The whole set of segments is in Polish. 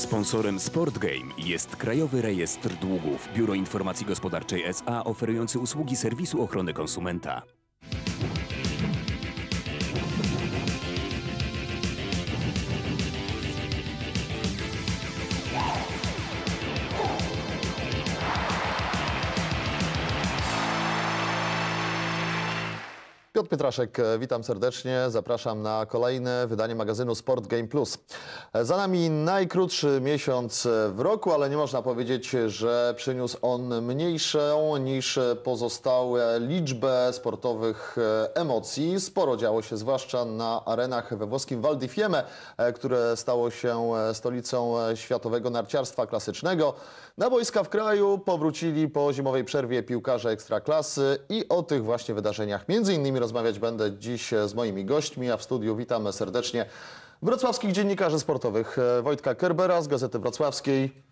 Sponsorem SportGame jest Krajowy Rejestr Długów, Biuro Informacji Gospodarczej SA oferujący usługi serwisu ochrony konsumenta. Piotr Pietraszek, e, witam serdecznie. Zapraszam na kolejne wydanie magazynu Sport Game Plus. E, za nami najkrótszy miesiąc e, w roku, ale nie można powiedzieć, że przyniósł on mniejszą niż pozostałe liczbę sportowych emocji. Sporo działo się zwłaszcza na arenach we włoskim Val di Fiemme, które stało się stolicą światowego narciarstwa klasycznego. Na boiska w kraju powrócili po zimowej przerwie piłkarze ekstraklasy i o tych właśnie wydarzeniach między innymi roz. Rozmawiać będę dziś z moimi gośćmi, a w studiu witam serdecznie wrocławskich dziennikarzy sportowych. E, Wojtka Kerbera z Gazety Wrocławskiej.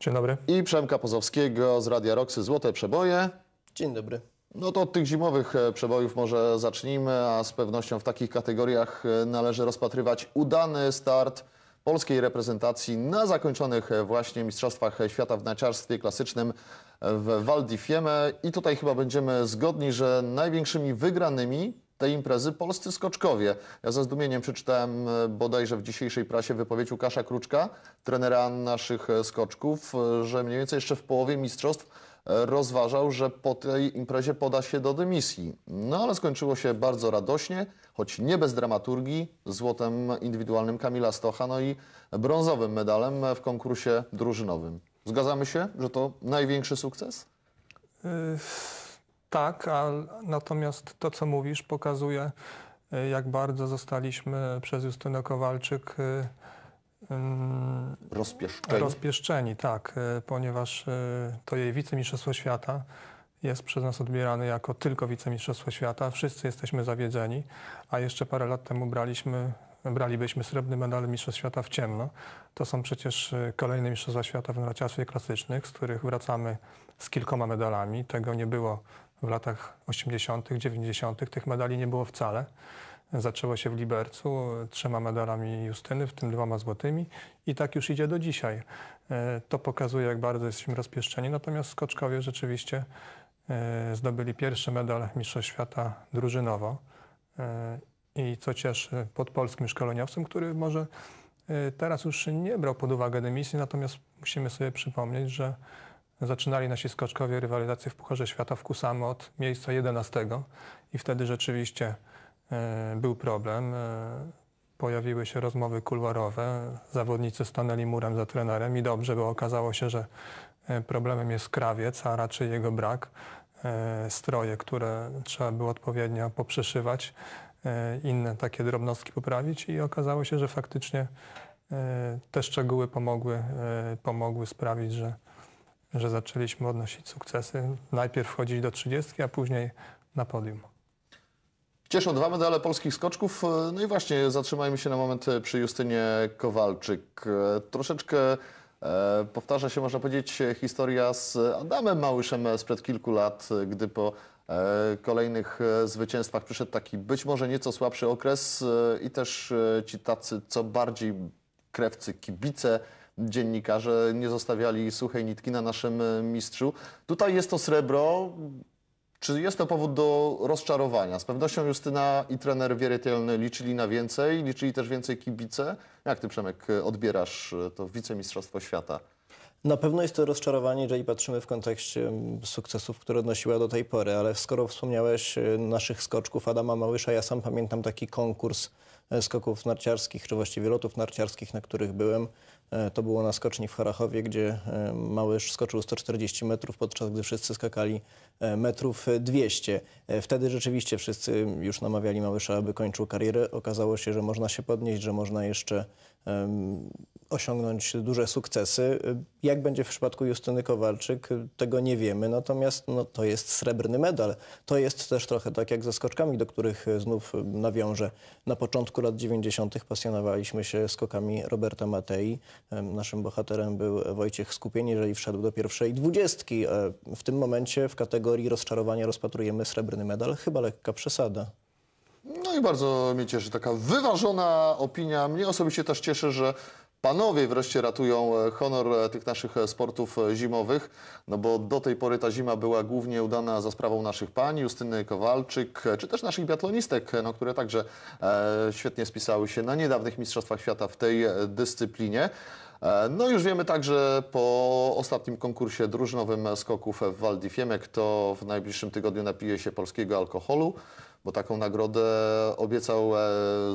Dzień dobry. I Przemka Pozowskiego z Radia Roxy Złote Przeboje. Dzień dobry. No to od tych zimowych e, przebojów może zacznijmy, a z pewnością w takich kategoriach e, należy rozpatrywać udany start polskiej reprezentacji na zakończonych właśnie Mistrzostwach Świata w narciarstwie klasycznym w Val di Fiemme i tutaj chyba będziemy zgodni, że największymi wygranymi tej imprezy polscy skoczkowie. Ja ze zdumieniem przeczytałem e, bodajże w dzisiejszej prasie wypowiedź Łukasza Kruczka, trenera naszych e, skoczków, e, że mniej więcej jeszcze w połowie mistrzostw rozważał, że po tej imprezie poda się do dymisji. No ale skończyło się bardzo radośnie, choć nie bez dramaturgii, złotem indywidualnym Kamila Stocha, no i brązowym medalem w konkursie drużynowym. Zgadzamy się, że to największy sukces? Y, tak, a natomiast to, co mówisz, pokazuje, y, jak bardzo zostaliśmy przez Justynę Kowalczyk y, mm, rozpieszczeni. rozpieszczeni, tak, ponieważ to jej wicemistrzostwo świata jest przez nas odbierane jako tylko wicemistrzostwo świata. Wszyscy jesteśmy zawiedzeni, a jeszcze parę lat temu braliśmy bralibyśmy srebrny medal Mistrzostw Świata w ciemno. To są przecież y, kolejne Mistrzostwa Świata w narciarstwie klasycznych, z których wracamy z kilkoma medalami. Tego nie było w latach 80., 90., tych medali nie było wcale. Zaczęło się w Libercu y, trzema medalami Justyny, w tym dwoma złotymi i tak już idzie do dzisiaj. Y, to pokazuje, jak bardzo jesteśmy rozpieszczeni, natomiast skoczkowie rzeczywiście zdobyli pierwszy medal Mistrzostw Świata drużynowo i co cieszy pod polskim szkoleniowcem, który może y, teraz już nie brał pod uwagę dymisji, natomiast musimy sobie przypomnieć, że zaczynali nasi skoczkowie rywalizację w Pucharze Świata w Kusamo od miejsca 11 i wtedy rzeczywiście y, był problem. Y, pojawiły się rozmowy kulwarowe, zawodnicy stanęli murem za trenerem i dobrze, bo okazało się, że problemem jest krawiec, a raczej jego brak. Stroje, które trzeba było odpowiednio poprzeszywać E, inne takie drobnostki poprawić i okazało się, że faktycznie e, te szczegóły pomogły, e, pomogły sprawić, że, że zaczęliśmy odnosić sukcesy. Najpierw wchodzić do 30, a później na podium. Cieszą dwa medale polskich skoczków. No i właśnie zatrzymajmy się na moment przy Justynie Kowalczyk. Troszeczkę powtarza się, można powiedzieć, historia z Adamem Małyszem sprzed kilku lat, gdy po E, kolejnych e, zwycięstwach przyszedł taki być może nieco słabszy okres e, i też ci tacy, co bardziej krewcy, kibice, dziennikarze nie zostawiali suchej nitki na naszym mistrzu. Tutaj jest to srebro. Czy jest to powód do rozczarowania? Z pewnością Justyna i trener Wierytelny liczyli na więcej, liczyli też więcej kibice. Jak ty, Przemek, odbierasz to wicemistrzostwo świata? Na pewno jest to rozczarowanie, jeżeli patrzymy w kontekście mm, sukcesów, które odnosiła do tej pory, ale skoro wspomniałeś y, naszych skoczków Adama Małysza, ja sam pamiętam taki konkurs e, skoków narciarskich, czy właściwie lotów narciarskich, na których byłem. E, to było na skoczni w Harachowie, gdzie e, Małysz skoczył 140 metrów, podczas gdy wszyscy skakali metrów 200. Wtedy rzeczywiście wszyscy już namawiali Małysza, aby kończył karierę. Okazało się, że można się podnieść, że można jeszcze osiągnąć duże sukcesy. Jak będzie w przypadku Justyny Kowalczyk, tego nie wiemy, natomiast no, to jest srebrny medal. To jest też trochę tak jak ze skoczkami, do których znów nawiążę. Na początku lat 90. pasjonowaliśmy się skokami Roberta Matei. Naszym bohaterem był Wojciech Skupień, jeżeli wszedł do pierwszej dwudziestki. E, w tym momencie w kategorii rozczarowania rozpatrujemy srebrny medal. Chyba lekka przesada. No i bardzo mnie cieszy taka wyważona opinia. Mnie osobiście też cieszy, że Panowie wreszcie ratują e, honor e, tych naszych e, sportów zimowych, no bo do tej pory ta zima była głównie udana za sprawą naszych pań, Justyny Kowalczyk, czy też naszych biatlonistek, no, które także e, świetnie spisały się na niedawnych Mistrzostwach Świata w tej dyscyplinie. No już wiemy także po ostatnim konkursie drużynowym skoków w Fiemek, kto w najbliższym tygodniu napije się polskiego alkoholu bo taką nagrodę obiecał e,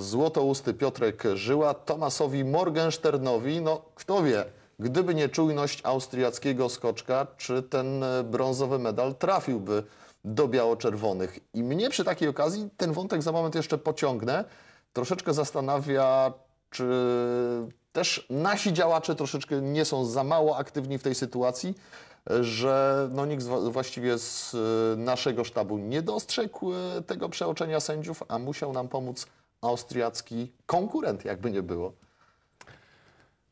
złotousty Piotrek Żyła Tomasowi Morgensternowi. No kto wie, gdyby nie czujność austriackiego skoczka, czy ten e, brązowy medal trafiłby do biało-czerwonych. I mnie przy takiej okazji, ten wątek za moment jeszcze pociągnę, troszeczkę zastanawia, czy też nasi działacze troszeczkę nie są za mało aktywni w tej sytuacji, że no nikt właściwie z y, naszego sztabu nie dostrzegł y, tego przeoczenia sędziów, a musiał nam pomóc austriacki konkurent, jakby nie było.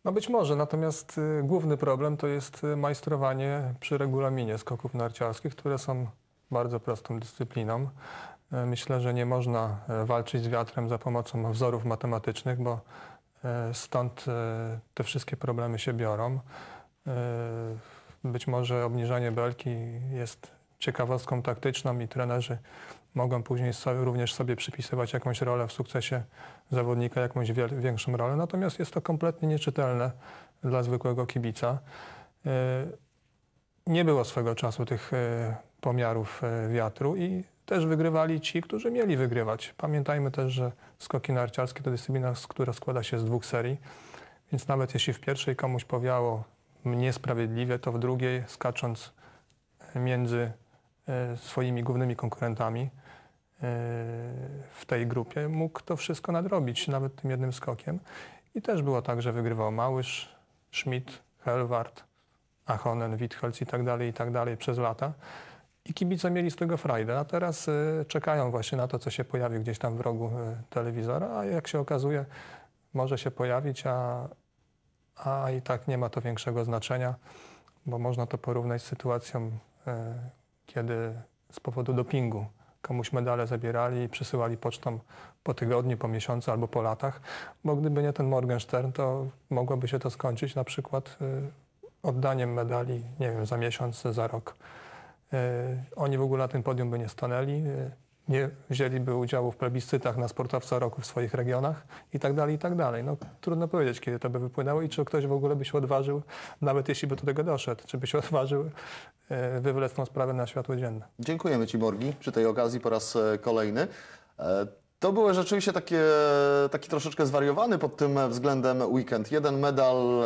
No być może, natomiast y, główny problem to jest majstrowanie przy regulaminie skoków narciarskich, które są bardzo prostą dyscypliną. Myślę, że nie można walczyć z wiatrem za pomocą wzorów matematycznych, bo stąd te wszystkie problemy się biorą. Być może obniżanie belki jest ciekawostką taktyczną i trenerzy mogą później sobie, również sobie przypisywać jakąś rolę w sukcesie zawodnika, jakąś większą rolę. Natomiast jest to kompletnie nieczytelne dla zwykłego kibica. Y, nie było swego czasu tych y, pomiarów y, wiatru i też wygrywali ci, którzy mieli wygrywać. Pamiętajmy też, że skoki narciarskie to dyscyplina, która składa się z dwóch serii, więc nawet jeśli w pierwszej komuś powiało niesprawiedliwie, to w drugiej skacząc e, między e, swoimi głównymi konkurentami e, w tej grupie, mógł to wszystko nadrobić, nawet tym jednym skokiem. I też było tak, że wygrywał Małysz, Schmidt, Helwart, Ahonen, Witholz i tak dalej, i tak dalej przez lata. I kibice mieli z tego frajdę, a teraz czekają właśnie na to, co się pojawi gdzieś tam w rogu telewizora, a jak się okazuje, może się pojawić, a a i tak nie ma to większego znaczenia, bo można to porównać z sytuacją, e, kiedy z powodu dopingu komuś medale zabierali i przesyłali pocztą po tygodniu, po miesiącu albo po latach, bo gdyby nie ten Morgenstern, to mogłoby się to skończyć na przykład e, oddaniem medali, nie wiem, za miesiąc, za rok. E, oni w ogóle na tym podium by nie stanęli nie wzięliby udziału w plebiscytach na sportowca roku w swoich regionach i tak dalej, i tak dalej. No, trudno powiedzieć, kiedy to by wypłynęło i czy ktoś w ogóle by się odważył, nawet jeśli by do tego doszedł, czy by się odważył e, wywlec tą sprawę na światło dzienne. Dziękujemy Ci, Morgi, przy tej okazji po raz e, kolejny. E, to było rzeczywiście takie, taki troszeczkę zwariowany pod tym względem weekend. Jeden medal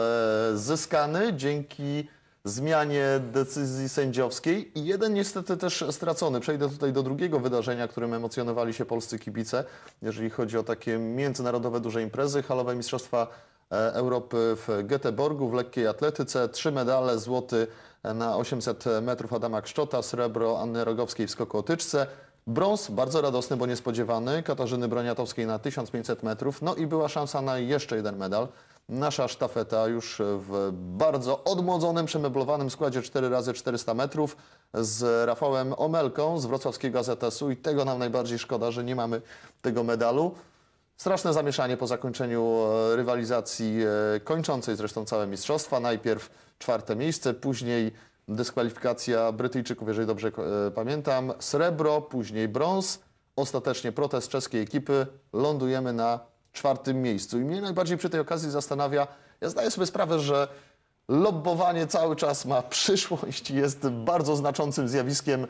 zyskany dzięki zmianie decyzji sędziowskiej i jeden niestety też stracony. Przejdę tutaj do drugiego wydarzenia, którym emocjonowali się polscy kibice, jeżeli chodzi o takie międzynarodowe duże imprezy, halowe mistrzostwa e, Europy w Göteborgu w lekkiej atletyce. Trzy medale, złoty e, na 800 metrów Adama Kszczota, srebro Anny Rogowskiej w skoku otyczce, brąz bardzo radosny, bo niespodziewany, Katarzyny Broniatowskiej na 1500 metrów, no i była szansa na jeszcze jeden medal – Nasza sztafeta już w bardzo odmłodzonym, przemeblowanym składzie 4x400 metrów z Rafałem Omelką z wrocławskiego AZS-u i tego nam najbardziej szkoda, że nie mamy tego medalu. Straszne zamieszanie po zakończeniu e, rywalizacji e, kończącej zresztą całe mistrzostwa. Najpierw czwarte miejsce, później dyskwalifikacja Brytyjczyków, jeżeli dobrze e, pamiętam, srebro, później brąz. Ostatecznie protest czeskiej ekipy. Lądujemy na czwartym miejscu. I mnie najbardziej przy tej okazji zastanawia, ja zdaję sobie sprawę, że lobbowanie cały czas ma przyszłość i jest bardzo znaczącym zjawiskiem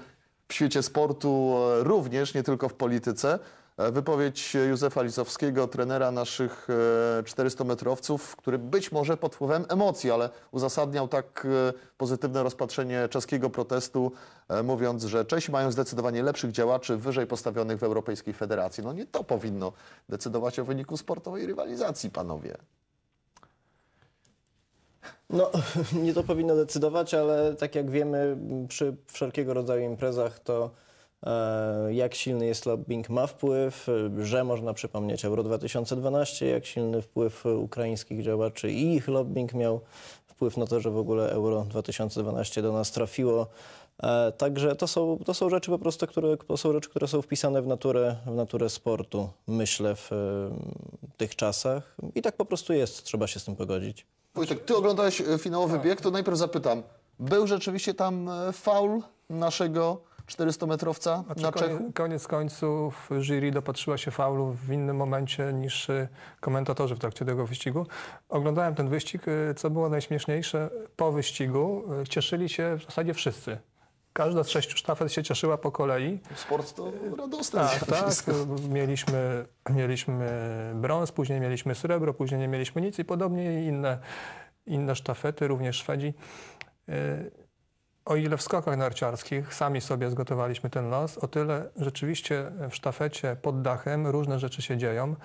w świecie sportu e, również, nie tylko w polityce. E, wypowiedź Józefa Lisowskiego, trenera naszych 400-metrowców, e, który być może pod wpływem emocji, ale uzasadniał tak e, pozytywne rozpatrzenie czeskiego protestu, mówiąc, że Czesi mają zdecydowanie lepszych działaczy wyżej postawionych w Europejskiej Federacji. No nie to powinno decydować o wyniku sportowej rywalizacji, panowie. No, nie to powinno decydować, ale tak jak wiemy, przy wszelkiego rodzaju imprezach to E, jak silny jest lobbying ma wpływ, że można przypomnieć Euro 2012, jak silny wpływ ukraińskich działaczy i ich lobbying miał wpływ na to, że w ogóle Euro 2012 do nas trafiło. E, także to są, to są rzeczy po prostu, które, to są rzeczy, które są wpisane w naturę, w naturę sportu, myślę, w tych czasach. I tak po prostu jest, trzeba się z tym pogodzić. Wojtek, ty oglądałeś e, finałowy tak. bieg, to najpierw zapytam, był rzeczywiście tam faul naszego 400-metrowca znaczy, na Czechu? Koniec, końców jury dopatrzyła się faulu w innym momencie niż y, komentatorzy w trakcie tego wyścigu. Oglądałem ten wyścig, y, co było najśmieszniejsze. Po wyścigu y, cieszyli się w zasadzie wszyscy. Każda z sześciu sztafet się cieszyła po kolei. Sport to radosny. Tak, tak. Mieliśmy, mieliśmy brąz, później mieliśmy srebro, później nie mieliśmy nic i podobnie inne, inne sztafety, również Szwedzi o ile w skokach narciarskich sami sobie zgotowaliśmy ten los, o tyle rzeczywiście w sztafecie pod dachem różne rzeczy się dzieją.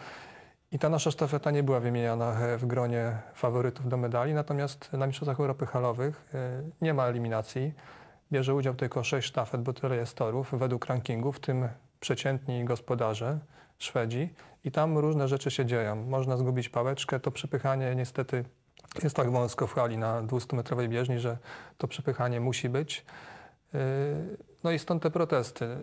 I ta nasza sztafeta nie była wymieniana w gronie faworytów do medali, natomiast na Mistrzostwach Europy Halowych e, nie ma eliminacji. Bierze udział tylko sześć sztafet, bo tyle jest torów według rankingu, w tym przeciętni gospodarze, Szwedzi. I tam różne rzeczy się dzieją. Można zgubić pałeczkę, to przepychanie niestety jest tak wąsko w hali na 200-metrowej bieżni, że to przepychanie musi być. Yy, no i stąd te protesty.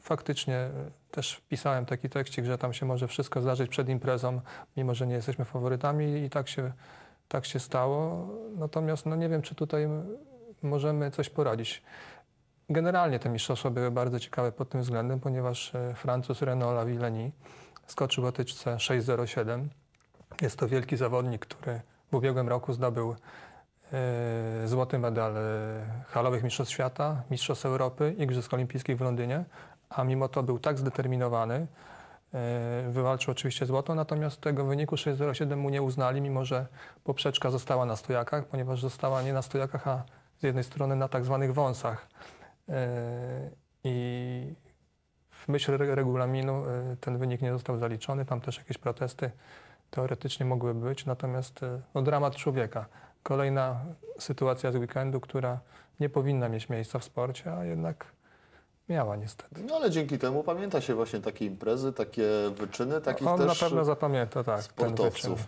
Faktycznie też wpisałem taki tekstik, że tam się może wszystko zdarzyć przed imprezą, mimo że nie jesteśmy faworytami i tak się, tak się stało. Natomiast no nie wiem, czy tutaj możemy coś poradzić. Generalnie te mistrzostwa były bardzo ciekawe pod tym względem, ponieważ e, Francuz Renault Lavilleni skoczył o tyczce 6.07. Jest to wielki zawodnik, który w ubiegłym roku zdobył e, złoty medal e, halowych Mistrzostw Świata, Mistrzostw Europy, Igrzysk Olimpijskich w Londynie, a mimo to był tak zdeterminowany, e, wywalczył oczywiście złoto, natomiast tego wyniku 6.07 mu nie uznali, mimo że poprzeczka została na stojakach, ponieważ została nie na stojakach, a z jednej strony na tak zwanych wąsach. I w myśl regulaminu ten wynik nie został zaliczony, tam też jakieś protesty teoretycznie mogły być, natomiast y, no, dramat człowieka. Kolejna sytuacja z weekendu, która nie powinna mieć miejsca w sporcie, a jednak miała niestety. No ale dzięki temu pamięta się właśnie takie imprezy, takie wyczyny, takich no, On też na pewno zapamięta, tak, sportowców.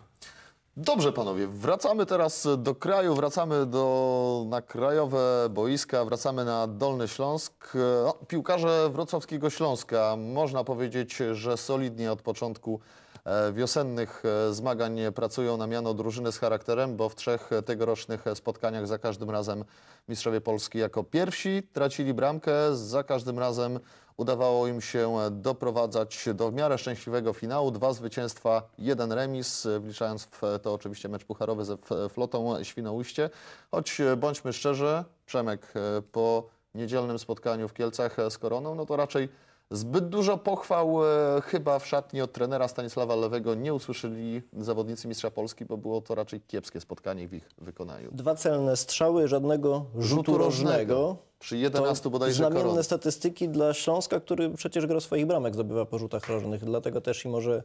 Dobrze panowie, wracamy teraz do kraju, wracamy do, na krajowe boiska, wracamy na Dolny Śląsk. No, piłkarze wrocławskiego Śląska, można powiedzieć, że solidnie od początku E, wiosennych e, zmagań pracują na miano drużyny z charakterem, bo w trzech tegorocznych spotkaniach za każdym razem mistrzowie Polski jako pierwsi tracili bramkę, za każdym razem udawało im się doprowadzać do w miarę szczęśliwego finału. Dwa zwycięstwa, jeden remis, wliczając w to oczywiście mecz pucharowy ze flotą Świnoujście. Choć e, bądźmy szczerzy, Przemek po niedzielnym spotkaniu w Kielcach z Koroną, no to raczej Zbyt dużo pochwał e, chyba w szatni od trenera Stanisława Lewego nie usłyszeli zawodnicy Mistrza Polski, bo było to raczej kiepskie spotkanie w ich wykonaniu. Dwa celne strzały, żadnego rzutu, rzutu rożnego. Przy 11 to bodajże znamienne koron. statystyki dla Śląska, który przecież gro swoich bramek zdobywa po rzutach rożnych. Dlatego też i może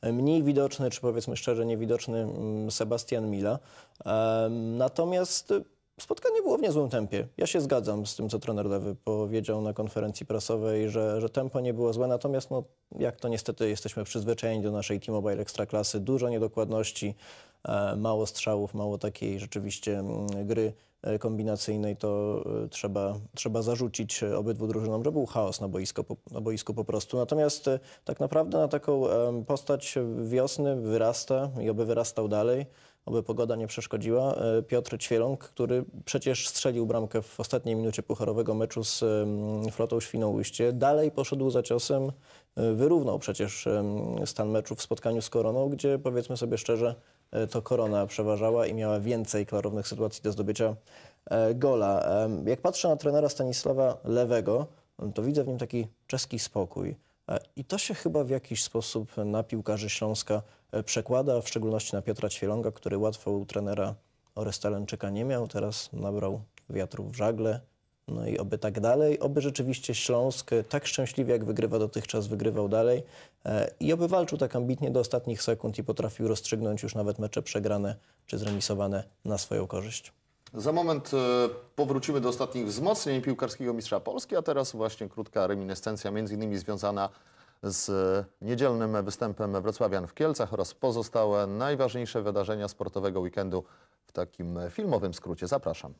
e, mniej widoczny, czy powiedzmy szczerze niewidoczny mm, Sebastian Mila. E, natomiast Spotkanie było w niezłym tempie. Ja się zgadzam z tym, co trener Lewy powiedział na konferencji prasowej, że, że tempo nie było złe, natomiast no, jak to niestety jesteśmy przyzwyczajeni do naszej T-Mobile Ekstraklasy, dużo niedokładności, e, mało strzałów, mało takiej rzeczywiście mm, gry e, kombinacyjnej, to e, trzeba, trzeba zarzucić obydwu drużynom, że był chaos na, boisko, na boisku po prostu. Natomiast tak naprawdę na taką postać wiosny wyrasta i oby wyrastał dalej oby pogoda nie przeszkodziła, e, Piotr Ćwieląg, który przecież strzelił bramkę w ostatniej minucie pucharowego meczu z mm, Flotą Świnoujście, dalej poszedł za ciosem, e, wyrównał przecież stan meczu w spotkaniu z Koroną, gdzie powiedzmy sobie szczerze, e, to Korona przeważała i miała więcej klarownych sytuacji do zdobycia gola. Jak patrzę na trenera Stanisława Lewego, to widzę w nim taki czeski spokój. I to się chyba w jakiś sposób na piłkarzy Śląska E, przekłada, w szczególności na Piotra Ćwielonga, który łatwo u trenera Orestalenczyka nie miał. Teraz nabrał wiatru w żagle. No i oby tak dalej. Oby rzeczywiście Śląsk e, tak szczęśliwie, jak wygrywa dotychczas, wygrywał dalej. E, I oby walczył tak ambitnie do ostatnich sekund i potrafił rozstrzygnąć już nawet mecze przegrane czy zremisowane na swoją korzyść. Za moment powrócimy do ostatnich wzmocnień piłkarskiego mistrza Polski, a teraz właśnie krótka reminiscencja, między innymi związana z niedzielnym występem Wrocławian w Kielcach oraz pozostałe najważniejsze wydarzenia sportowego weekendu w takim filmowym skrócie. Zapraszam.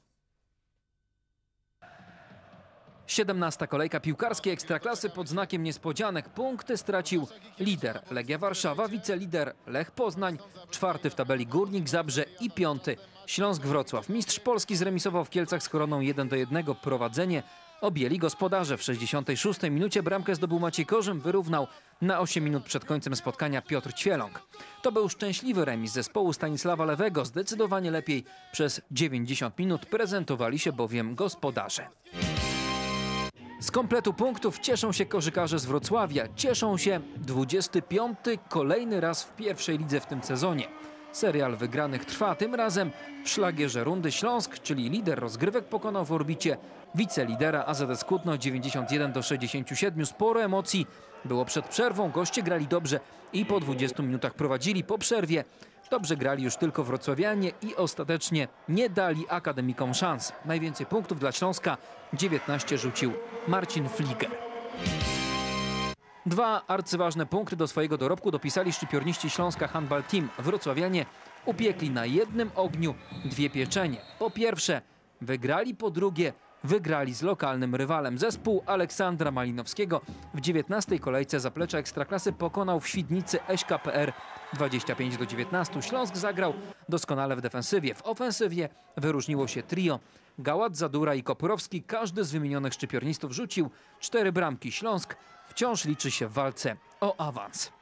17. kolejka piłkarskiej Ekstraklasy pod znakiem niespodzianek. Punkty stracił lider Legia Warszawa, wicelider Lech Poznań, czwarty w tabeli Górnik Zabrze i piąty Śląsk Wrocław. Mistrz Polski zremisował w Kielcach z koroną 1 do 1 prowadzenie, objęli gospodarze. W 66 minucie bramkę zdobył Maciej Korzym, wyrównał na 8 minut przed końcem spotkania Piotr Ćwieląg. To był szczęśliwy remis zespołu Stanisława Lewego. Zdecydowanie lepiej przez 90 minut prezentowali się bowiem gospodarze. Z kompletu punktów cieszą się korzykarze z Wrocławia. Cieszą się 25 kolejny raz w pierwszej lidze w tym sezonie. Serial wygranych trwa, tym razem w szlagierze rundy Śląsk, czyli lider rozgrywek pokonał w orbicie wicelidera AZS Kutno 91 do 67. Sporo emocji było przed przerwą, goście grali dobrze i po 20 minutach prowadzili po przerwie. Dobrze grali już tylko wrocławianie i ostatecznie nie dali akademikom szans. Najwięcej punktów dla Śląska 19 rzucił Marcin Fliger. Dwa arcyważne punkty do swojego dorobku dopisali szczypiorniści Śląska Handball Team. Wrocławianie upiekli na jednym ogniu dwie pieczenie. Po pierwsze wygrali, po drugie wygrali z lokalnym rywalem. Zespół Aleksandra Malinowskiego w 19 kolejce zaplecza Ekstraklasy pokonał w Świdnicy SKPR 25 do 19. Śląsk zagrał doskonale w defensywie. W ofensywie wyróżniło się trio. Gałat, Zadura i Kopurowski, każdy z wymienionych szczypiornistów rzucił cztery bramki. Śląsk wciąż liczy się w walce o awans.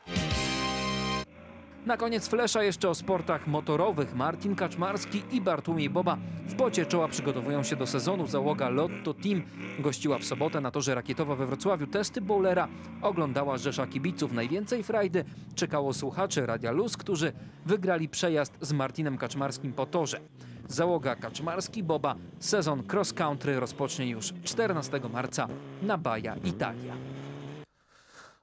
Na koniec flesza jeszcze o sportach motorowych. Martin Kaczmarski i Bartłomiej Boba w pocie czoła przygotowują się do sezonu. Załoga Lotto Team gościła w sobotę na torze rakietowo we Wrocławiu. Testy bowlera oglądała rzesza kibiców. Najwięcej frajdy czekało słuchaczy Radia Luz, którzy wygrali przejazd z Martinem Kaczmarskim po torze. Załoga Kaczmarski Boba sezon cross country rozpocznie już 14 marca na Baja Italia.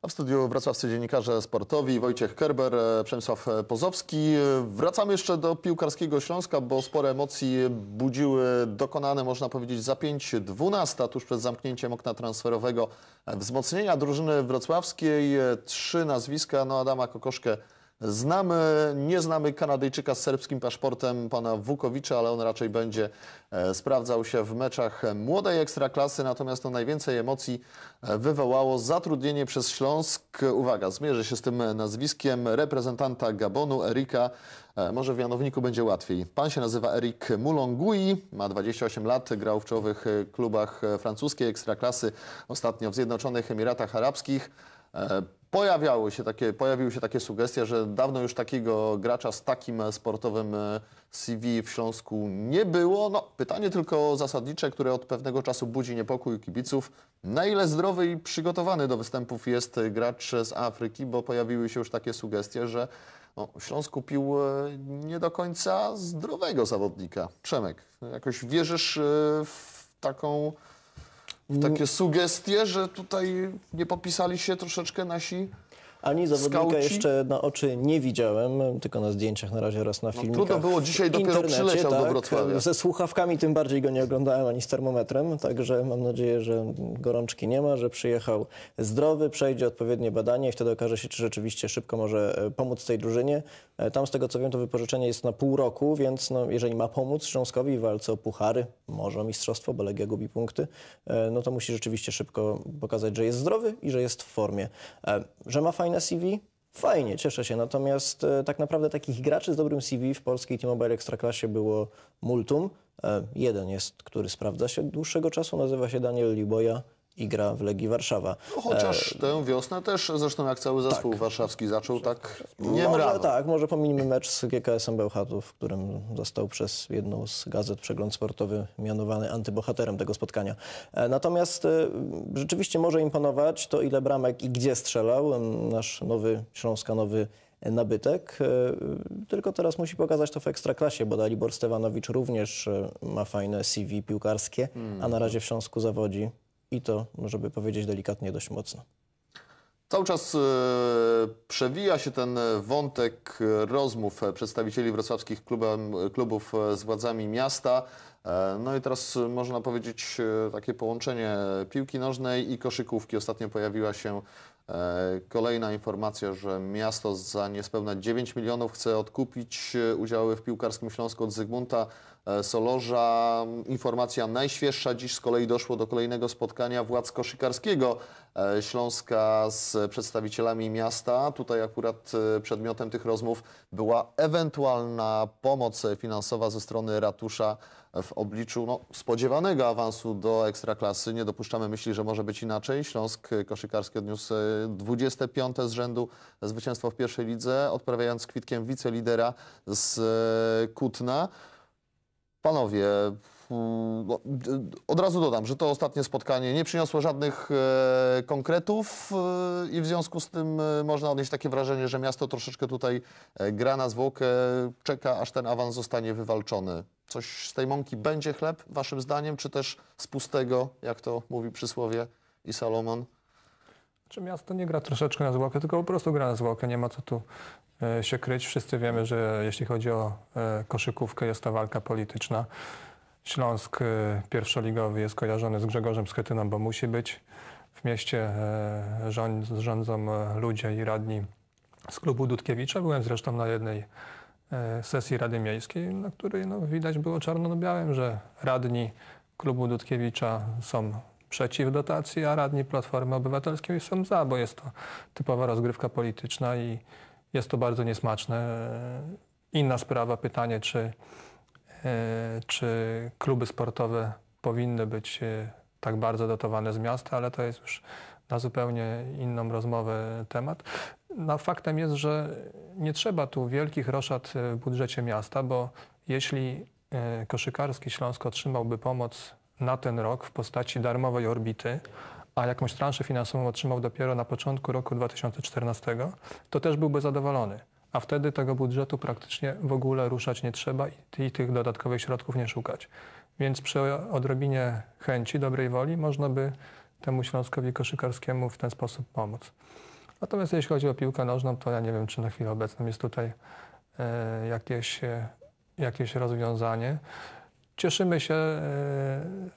A w studiu wrocławscy dziennikarze sportowi Wojciech Kerber, e, Przemysław e, Pozowski. E, wracamy jeszcze do piłkarskiego Śląska, bo spore emocji budziły dokonane, można powiedzieć, za pięć 12 tuż przed zamknięciem okna transferowego wzmocnienia drużyny wrocławskiej. Trzy nazwiska, no Adama Kokoszkę, Znamy, nie znamy Kanadyjczyka z serbskim paszportem, pana Wukowicza, ale on raczej będzie e, sprawdzał się w meczach młodej ekstraklasy, natomiast to najwięcej emocji e, wywołało zatrudnienie przez Śląsk, uwaga, zmierzę się z tym nazwiskiem, reprezentanta Gabonu, Erika, e, może w Janowniku będzie łatwiej. Pan się nazywa Erik Moulongui, ma 28 lat, grał w czołowych klubach francuskiej ekstraklasy, ostatnio w Zjednoczonych Emiratach Arabskich. E, pojawiały się takie, pojawiły się takie sugestie, że dawno już takiego gracza z takim sportowym e, CV w Śląsku nie było. No, pytanie tylko zasadnicze, które od pewnego czasu budzi niepokój kibiców. Na ile zdrowy i przygotowany do występów jest gracz z Afryki, bo pojawiły się już takie sugestie, że no, Śląsk kupił e, nie do końca zdrowego zawodnika. Przemek, jakoś wierzysz w taką takie mm. sugestie, że tutaj nie popisali się troszeczkę nasi ani zawodnika Skauci. jeszcze na oczy nie widziałem, tylko na zdjęciach na razie raz na no, filmikach. trudno było dzisiaj dopiero przyleciał tak, do Wrocławia. Ze słuchawkami tym bardziej go nie oglądałem, ani z termometrem, także mam nadzieję, że gorączki nie ma, że przyjechał zdrowy, przejdzie odpowiednie badanie i wtedy okaże się, czy rzeczywiście szybko może e, pomóc tej drużynie. E, tam z tego co wiem, to wypożyczenie jest na pół roku, więc no, jeżeli ma pomóc Śląskowi w walce o puchary, może o mistrzostwo, bo Legia gubi punkty, e, no to musi rzeczywiście szybko pokazać, że jest zdrowy i że jest w formie. Że ma fajne na CV? Fajnie, cieszę się. Natomiast e, tak naprawdę takich graczy z dobrym CV w polskiej T-Mobile Ekstraklasie było multum. E, jeden jest, który sprawdza się od dłuższego czasu, nazywa się Daniel Liboja i gra w Legii Warszawa. No, chociaż e, tę wiosnę też, zresztą jak cały zespół tak. warszawski zaczął tak nie może, Tak, może pominimy mecz z GKS-em Bełchatów, w którym został przez jedną z gazet Przegląd Sportowy mianowany antybohaterem tego spotkania. E, natomiast e, rzeczywiście może imponować to, ile bramek i gdzie strzelał nasz nowy, Śląska nowy nabytek, tylko teraz musi pokazać to w Ekstraklasie, bo Dalibor Stewanowicz również ma fajne CV piłkarskie, a na mhm. razie w Śląsku zawodzi i to, żeby powiedzieć delikatnie, dość mocno. Cały czas e, przewija się ten wątek rozmów przedstawicieli wrocławskich klubem, klubów e, z władzami miasta. E, no i teraz można powiedzieć takie połączenie piłki nożnej i koszykówki. Ostatnio pojawiła się kolejna informacja, że miasto za niespełna 9 milionów chce odkupić udziały w piłkarskim Śląsku od Zygmunta E, Solorza. Informacja najświeższa dziś z kolei doszło do kolejnego spotkania władz koszykarskiego e, Śląska z przedstawicielami miasta. Tutaj akurat e, przedmiotem tych rozmów była ewentualna pomoc finansowa ze strony ratusza w obliczu no, spodziewanego awansu do ekstraklasy. Nie dopuszczamy myśli, że może być inaczej. Śląsk koszykarski odniósł 25 z rzędu zwycięstwo w pierwszej lidze, odprawiając kwitkiem wicelidera z Kutna. Panowie, no, od razu dodam, że to ostatnie spotkanie nie przyniosło żadnych e, konkretów e, i w związku z tym e, można odnieść takie wrażenie, że miasto troszeczkę tutaj gra na zwłokę, czeka aż ten awans zostanie wywalczony. Coś z tej mąki będzie chleb, waszym zdaniem, czy też z pustego, jak to mówi przysłowie i Salomon? Czy miasto nie gra troszeczkę na zwłokę, tylko po prostu gra na zwłokę, nie ma co tu e, się kryć. Wszyscy wiemy, że jeśli chodzi o e, koszykówkę, jest to walka polityczna. Śląsk e, pierwszoligowy jest kojarzony z Grzegorzem Schetyną, bo musi być. W mieście rządzą ludzie i radni z klubu Dudkiewicza. Byłem zresztą na jednej sesji Rady Miejskiej, na której no, widać było czarno-białym, że radni klubu Dudkiewicza są przeciw dotacji, a radni Platformy Obywatelskiej są za, bo jest to typowa rozgrywka polityczna i jest to bardzo niesmaczne. Inna sprawa, pytanie, czy, e, czy kluby sportowe powinny być e, tak bardzo dotowane z miasta, ale to jest już na zupełnie inną rozmowę temat. No, faktem jest, że nie trzeba tu wielkich roszad e, w budżecie miasta, bo jeśli koszykarski Śląsk otrzymałby pomoc na ten rok w postaci darmowej orbity, a jakąś transzę finansową otrzymał dopiero na początku roku 2014, to też byłby zadowolony. A wtedy tego budżetu praktycznie w ogóle ruszać nie trzeba i, tych dodatkowych środków nie szukać. Więc przy odrobinie chęci, dobrej woli można by temu Śląskowi koszykarskiemu w ten sposób pomóc. Natomiast jeśli chodzi o piłkę nożną, to ja nie wiem, czy na chwilę obecną jest tutaj y, jakieś, y, jakieś rozwiązanie. Cieszymy się e,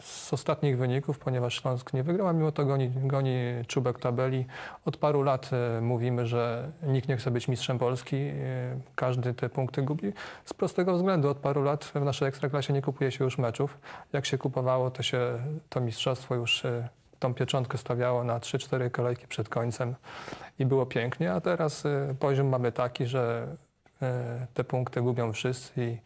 z ostatnich wyników, ponieważ Śląsk nie wygrał, a mimo to goni, goni czubek tabeli. Od paru lat e, mówimy, że nikt nie chce być mistrzem Polski, e, każdy te punkty gubi. Z prostego względu, od paru lat w naszej ekstraklasie nie kupuje się już meczów. Jak się kupowało, to się to mistrzostwo już tą pieczątkę stawiało na 3-4 kolejki przed końcem i było pięknie, a teraz poziom mamy taki, że te punkty gubią wszyscy i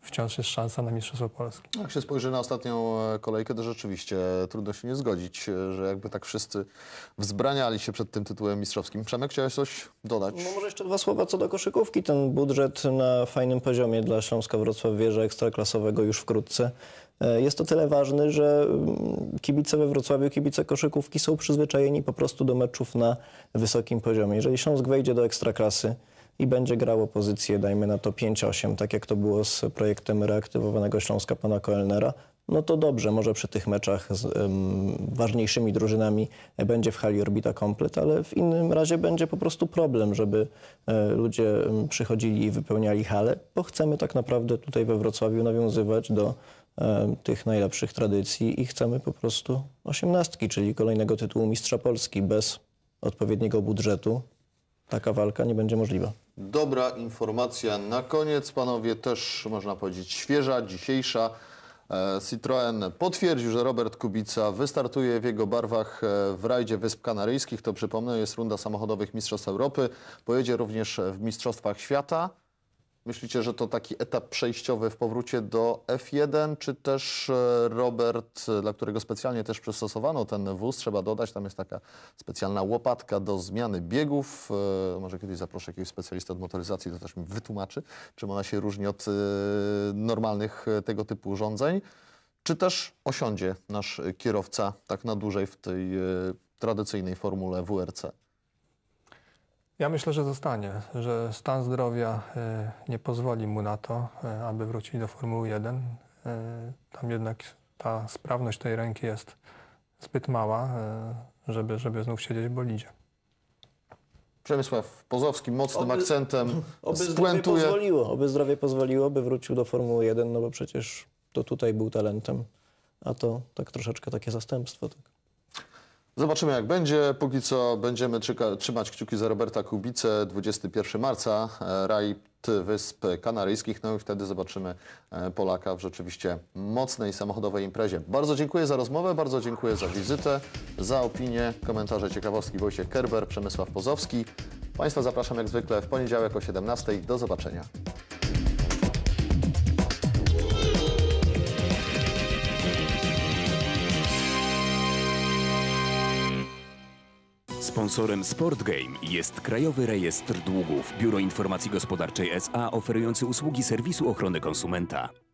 wciąż jest szansa na Mistrzostwo Polski. No, jak się spojrzy na ostatnią e, kolejkę, to rzeczywiście e, trudno się nie zgodzić, e, że jakby tak wszyscy wzbraniali się przed tym tytułem mistrzowskim. Przemek, chciałeś coś dodać? No może jeszcze dwa słowa co do koszykówki. Ten budżet na fajnym poziomie dla Śląska Wrocław Wieża Ekstraklasowego już wkrótce. Jest to tyle ważny, że mm, kibice we Wrocławiu, kibice koszykówki są przyzwyczajeni po prostu do meczów na wysokim poziomie. Jeżeli Śląsk wejdzie do Ekstraklasy, i będzie grało pozycję, dajmy na to 5-8, tak jak to było z projektem reaktywowanego Śląska pana Koelnera, no to dobrze, może przy tych meczach z um, ważniejszymi drużynami będzie w hali orbita komplet, ale w innym razie będzie po prostu problem, żeby e, ludzie przychodzili i wypełniali hale, bo chcemy tak naprawdę tutaj we Wrocławiu nawiązywać do e, tych najlepszych tradycji i chcemy po prostu osiemnastki, czyli kolejnego tytułu mistrza Polski bez odpowiedniego budżetu, taka walka nie będzie możliwa. Dobra informacja na koniec, panowie, też można powiedzieć świeża, dzisiejsza. E, Citroën potwierdził, że Robert Kubica wystartuje w jego barwach e, w rajdzie Wysp Kanaryjskich. To przypomnę, jest runda samochodowych Mistrzostw Europy. Pojedzie również w Mistrzostwach Świata. Myślicie, że to taki etap przejściowy w powrócie do F1, czy też e, Robert, dla którego specjalnie też przystosowano ten wóz, trzeba dodać, tam jest taka specjalna łopatka do zmiany biegów. E, może kiedyś zaproszę jakiegoś specjalista od motoryzacji, to też mi wytłumaczy, czym ona się różni od e, normalnych tego typu urządzeń. Czy też osiądzie nasz kierowca tak na dłużej w tej tradycyjnej formule WRC? Ja myślę, że zostanie, że stan zdrowia e, nie pozwoli mu na to, e, aby wrócić do Formuły 1. E, tam jednak ta sprawność tej ręki jest zbyt mała, żeby, żeby znów siedzieć w bolidzie. Przemysław Pozowski mocnym oby, akcentem oby spuentuje. Zdrowie pozwoliło, oby zdrowie pozwoliło, by wrócił do Formuły 1, no bo przecież to tutaj był talentem, a to tak troszeczkę takie zastępstwo. Tak. Zobaczymy jak będzie. Póki co będziemy trzymać kciuki za Roberta Kubicę 21 marca, e, raj Wysp Kanaryjskich. No i wtedy zobaczymy e, Polaka w rzeczywiście mocnej samochodowej imprezie. Bardzo dziękuję za rozmowę, bardzo dziękuję za wizytę, za opinię, komentarze ciekawostki Wojciech Kerber, Przemysław Pozowski. Państwa zapraszam jak zwykle w poniedziałek o 17. Do zobaczenia. Sponsorem SportGame jest Krajowy Rejestr Długów, Biuro Informacji Gospodarczej SA oferujący usługi serwisu ochrony konsumenta.